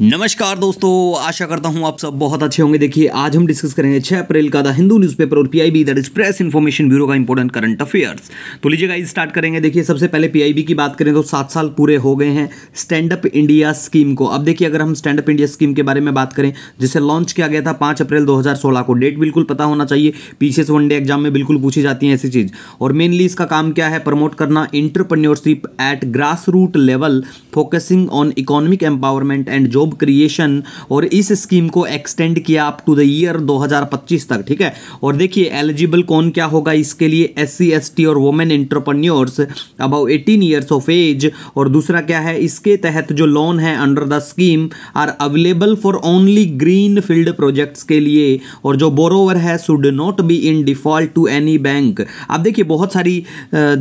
नमस्कार दोस्तों आशा करता हूं आप सब बहुत अच्छे होंगे देखिए आज हम डिस्कस करेंगे 6 अप्रैल का द हिंदू न्यूज़पेपर और PIB that is press information bureau का इंपॉर्टेंट करंट अफेयर्स तो लीजिएगा इस स्टार्ट करेंगे देखिए सबसे पहले पीआईबी की बात करें तो सात साल पूरे हो गए हैं स्टैंड अप इंडिया स्कीम को अब देखिए अगर हम स्टैंड अप इंडिया स्कीम के बारे में बात करें जिसे लॉन्च किया गया था पाँच अप्रैल दो को डेट बिल्कुल पता होना चाहिए पीछे से वनडे एग्जाम में बिल्कुल पूछी जाती है ऐसी चीज़ और मेनली इसका काम क्या है प्रमोट करना entrepreneurship at grass root level focusing on economic empowerment and job job creation और इस स्कीम को एक्सटेंड किया अप टू द ईयर 2025 तक ठीक है और देखिए एलिजिबल कौन क्या होगा इसके लिए एस सी एस टी और women entrepreneurs about eighteen years of age और दूसरा क्या है इसके तहत जो लोन है under the scheme are available for only green field projects के लिए और जो बोरोवर है should not be in default to any bank अब देखिए बहुत सारी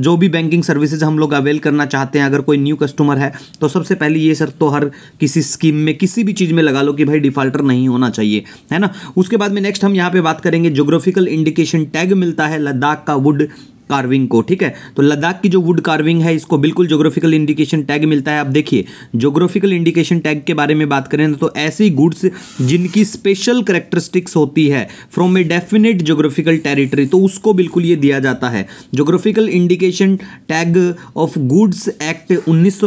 जो भी बैंकिंग सर्विसेज हम लोग अवेल करना चाहते हैं अगर कोई न्यू कस्टमर है तो सबसे पहले ये सर तो हर किसी स्कीम में किसी भी चीज़ में लगा लो कि भाई डिफाल्टर नहीं होना चाहिए है ना उसके बाद में नेक्स्ट हम यहाँ पे बात करेंगे जोग्राफिकल इंडिकेशन टैग मिलता है लद्दाख का वुड कार्विंग को ठीक है तो लद्दाख की जो वुड कार्विंग है इसको बिल्कुल जोग्राफिकल इंडिकेशन टैग मिलता है आप देखिए जोग्राफिकल इंडिकेशन टैग के बारे में बात करें तो ऐसी गुड्स जिनकी स्पेशल करेक्टरिस्टिक्स होती है from a definite geographical territory तो उसको बिल्कुल ये दिया जाता है geographical indication tag of goods act उन्नीस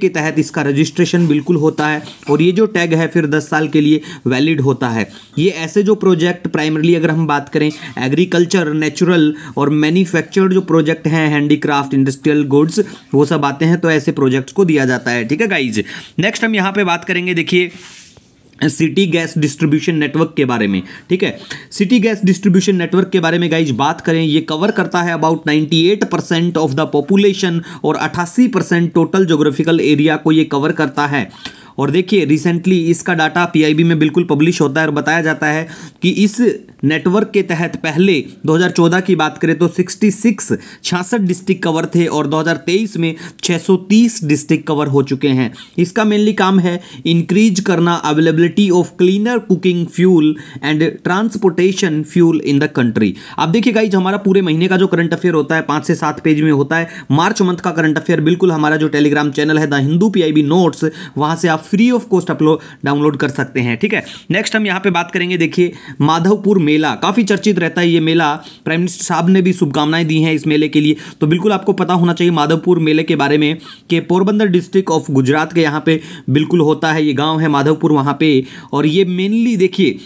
के तहत इसका रजिस्ट्रेशन बिल्कुल होता है और ये जो टैग है फिर दस साल के लिए वैलिड होता है ये ऐसे जो प्रोजेक्ट प्राइमरली अगर हम बात करें एग्रीकल्चर नेचुरल और मैन्युफैक्चर मैन्युफैक्चर्ड जो प्रोजेक्ट हैं हैंडीक्राफ्ट इंडस्ट्रियल गुड्स वो सब आते हैं तो ऐसे प्रोजेक्ट्स को दिया जाता है ठीक है गाइज नेक्स्ट हम यहाँ पे बात करेंगे देखिए सिटी गैस डिस्ट्रीब्यूशन नेटवर्क के बारे में ठीक है सिटी गैस डिस्ट्रीब्यूशन नेटवर्क के बारे में गाइज बात करें ये कवर करता है about 98 percent of the population और 88 परसेंट टोटल जोग्राफिकल एरिया को ये कवर करता है और देखिए रिसेंटली इसका डाटा पीआईबी में बिल्कुल पब्लिश होता है और बताया जाता है कि इस नेटवर्क के तहत पहले 2014 की बात करें तो 66 छियासठ डिस्ट्रिक्ट कवर थे और 2023 में 630 डिस्ट्रिक्ट कवर हो चुके हैं इसका मेनली काम है इंक्रीज करना availability of cleaner cooking fuel and transportation fuel in the country आप देखिए गाइज हमारा पूरे महीने का जो करंट अफेयर होता है पाँच से सात पेज में होता है मार्च मंथ का करंट अफेयर बिल्कुल हमारा जो टेलीग्राम चैनल है the Hindu P I notes वहाँ से आप free of cost upload download कर सकते हैं ठीक है नेक्स्ट हम यहाँ पे बात करेंगे देखिए माधवपुर मेला काफ़ी चर्चित रहता है ये मेला प्राइम मिनिस्टर साहब ने भी शुभकामनाएं दी हैं इस मेले के लिए तो बिल्कुल आपको पता होना चाहिए माधवपुर मेले के बारे में कि पोरबंदर डिस्ट्रिक्ट ऑफ गुजरात के यहाँ पे बिल्कुल होता है ये गाँव है माधवपुर वहाँ पे और ये मेनली देखिए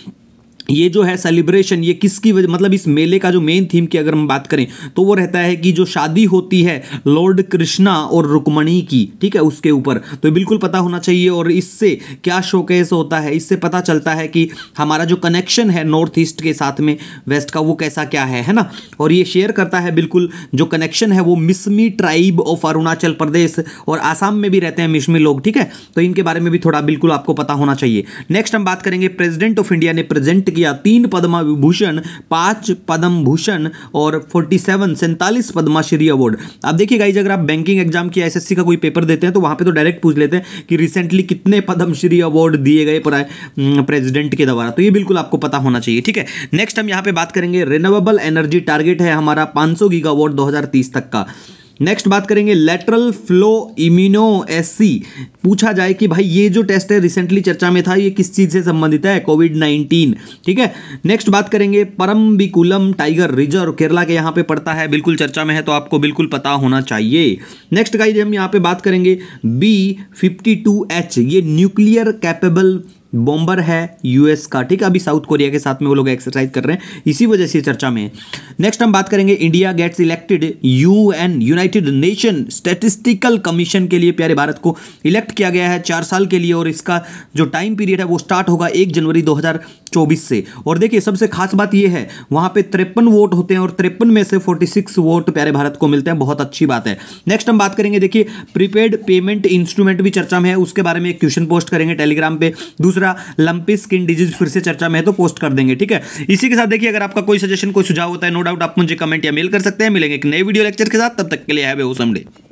ये जो है सेलिब्रेशन ये किसकी वजह मतलब इस मेले का जो मेन थीम की अगर हम बात करें तो वो रहता है कि जो शादी होती है लॉर्ड कृष्णा और रुक्मणी की ठीक है उसके ऊपर तो बिल्कुल पता होना चाहिए और इससे क्या शोकेस होता है इससे पता चलता है कि हमारा जो कनेक्शन है नॉर्थ ईस्ट के साथ में वेस्ट का वो कैसा क्या है है ना और ये शेयर करता है बिल्कुल जो कनेक्शन है वो मिसमी ट्राइब ऑफ अरुणाचल प्रदेश और आसाम में भी रहते हैं मिसमी लोग ठीक है तो इनके बारे में भी थोड़ा बिल्कुल आपको पता होना चाहिए नेक्स्ट हम बात करेंगे प्रेजिडेंट ऑफ इंडिया ने प्रेजेंट किया तीन पद्मा विभूषण पांच पद्म भूषण और 47 सेवन सैंतालीस पद्माश्री अवार्ड अब देखिए गाइज अगर आप बैंकिंग एग्जाम की एसएससी का कोई पेपर देते हैं तो वहां पे तो डायरेक्ट पूछ लेते हैं कि रिसेंटली कितने पद्मश्री अवार्ड दिए गए प्रेसिडेंट के द्वारा तो ये बिल्कुल आपको पता होना चाहिए ठीक है नेक्स्ट हम यहाँ पे बात करेंगे रिन्यूएबल एनर्जी टारगेट है हमारा पांच 500 गीगावाट 2030 तक का नेक्स्ट बात करेंगे लेटरल फ्लो इम्यूनो एससी पूछा जाए कि भाई ये जो टेस्ट है रिसेंटली चर्चा में था ये किस चीज़ से संबंधित है कोविड नाइन्टीन ठीक है नेक्स्ट बात करेंगे परम्बिकुलम टाइगर रिजर्व केरला के यहाँ पे पड़ता है बिल्कुल चर्चा में है तो आपको बिल्कुल पता होना चाहिए नेक्स्ट गाइज हम यहाँ पे बात करेंगे बी फिफ्टी टू एच ये न्यूक्लियर कैपेबल बॉम्बर है यूएस का ठीक है अभी साउथ कोरिया के साथ में वो लोग एक्सरसाइज कर रहे हैं इसी वजह से चर्चा में नेक्स्ट हम बात करेंगे India gets elected UN United Nation statistical commission के लिए प्यारे भारत को इलेक्ट किया गया है चार साल के लिए और इसका जो टाइम पीरियड है वो स्टार्ट होगा एक जनवरी दो से और देखिए सबसे खास बात यह है वहां पर तिरपन वोट होते हैं और तिरपन में से फोर्टी वोट प्यारे भारत को मिलते हैं बहुत अच्छी बात है नेक्स्ट हम बात करेंगे देखिए प्रीपेड पेमेंट इंस्ट्रूमेंट भी चर्चा में है उसके बारे में एक क्वेश्चन पोस्ट करेंगे टेलीग्राम पर दूसरा दूसरा लंपी स्किन डिजीज फिर से चर्चा में है तो पोस्ट कर देंगे ठीक है इसी के साथ देखिए अगर आपका कोई सजेशन कोई सुझाव होता है नो डाउट आप मुझे कमेंट या मेल कर सकते हैं मिलेंगे एक नए वीडियो लेक्चर के साथ तब तक के लिए है